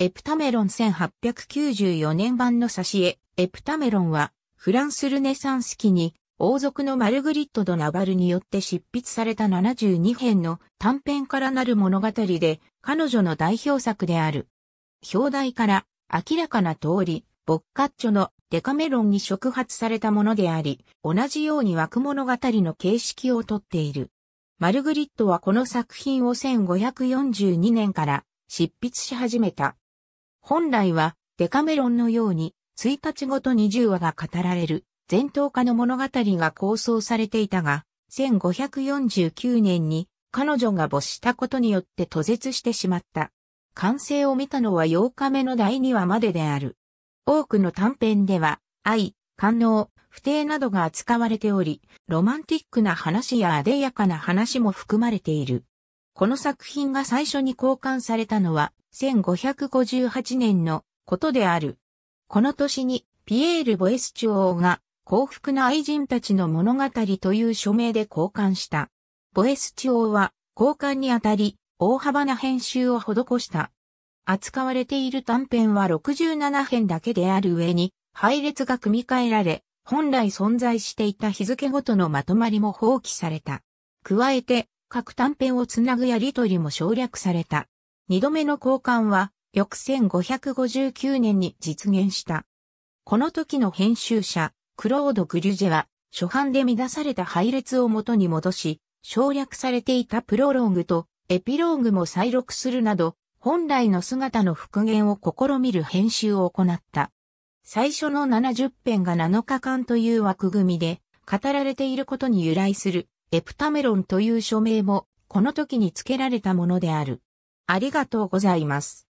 エプタメロン1894年版の挿絵、エプタメロンは、フランスルネサンス期に、王族のマルグリット・ド・ナバルによって執筆された72編の短編からなる物語で、彼女の代表作である。表題から、明らかな通り、ボッカッチョのデカメロンに触発されたものであり、同じように枠物語の形式をとっている。マルグリットはこの作品を1542年から執筆し始めた。本来はデカメロンのように1日ごと20話が語られる前頭家の物語が構想されていたが、1549年に彼女が没したことによって途絶してしまった。完成を見たのは8日目の第2話までである。多くの短編では、愛、感能、不定などが扱われており、ロマンティックな話やあでやかな話も含まれている。この作品が最初に交換されたのは、1558年のことである。この年にピエール・ボエスチュが幸福な愛人たちの物語という署名で交換した。ボエスチュは交換にあたり大幅な編集を施した。扱われている短編は67編だけである上に、配列が組み替えられ、本来存在していた日付ごとのまとまりも放棄された。加えて、各短編をつなぐやりとりも省略された。二度目の交換は、翌1559年に実現した。この時の編集者、クロード・グリュジェは、初版で乱された配列を元に戻し、省略されていたプロローグとエピローグも再録するなど、本来の姿の復元を試みる編集を行った。最初の70編が7日間という枠組みで、語られていることに由来する、エプタメロンという署名も、この時に付けられたものである。ありがとうございます。